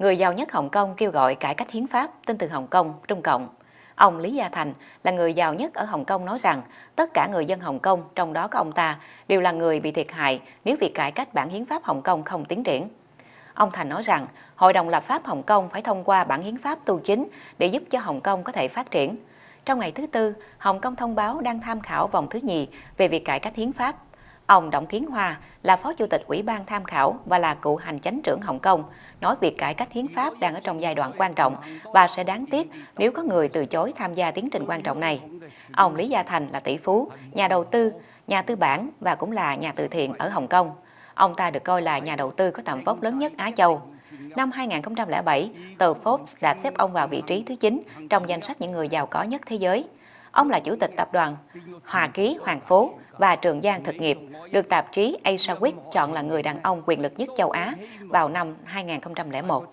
người giàu nhất Hồng Kông kêu gọi cải cách hiến pháp, tin từ Hồng Kông, Trung Cộng. Ông Lý Gia Thành là người giàu nhất ở Hồng Kông nói rằng tất cả người dân Hồng Kông, trong đó có ông ta, đều là người bị thiệt hại nếu việc cải cách bản hiến pháp Hồng Kông không tiến triển. Ông Thành nói rằng Hội đồng lập pháp Hồng Kông phải thông qua bản hiến pháp tu chính để giúp cho Hồng Kông có thể phát triển. Trong ngày thứ Tư, Hồng Kông thông báo đang tham khảo vòng thứ nhì về việc cải cách hiến pháp Ông Đổng Kiến Hoa là Phó Chủ tịch Ủy ban Tham khảo và là cựu hành chánh trưởng Hồng Kông, nói việc cải cách hiến pháp đang ở trong giai đoạn quan trọng và sẽ đáng tiếc nếu có người từ chối tham gia tiến trình quan trọng này. Ông Lý Gia Thành là tỷ phú, nhà đầu tư, nhà tư bản và cũng là nhà từ thiện ở Hồng Kông. Ông ta được coi là nhà đầu tư có tầm vóc lớn nhất Á Châu. Năm 2007, tờ Forbes đã xếp ông vào vị trí thứ 9 trong danh sách những người giàu có nhất thế giới – Ông là chủ tịch tập đoàn Hòa Ký Hoàng Phố và Trường Giang Thực nghiệp, được tạp chí Asia Week chọn là người đàn ông quyền lực nhất châu Á vào năm 2001.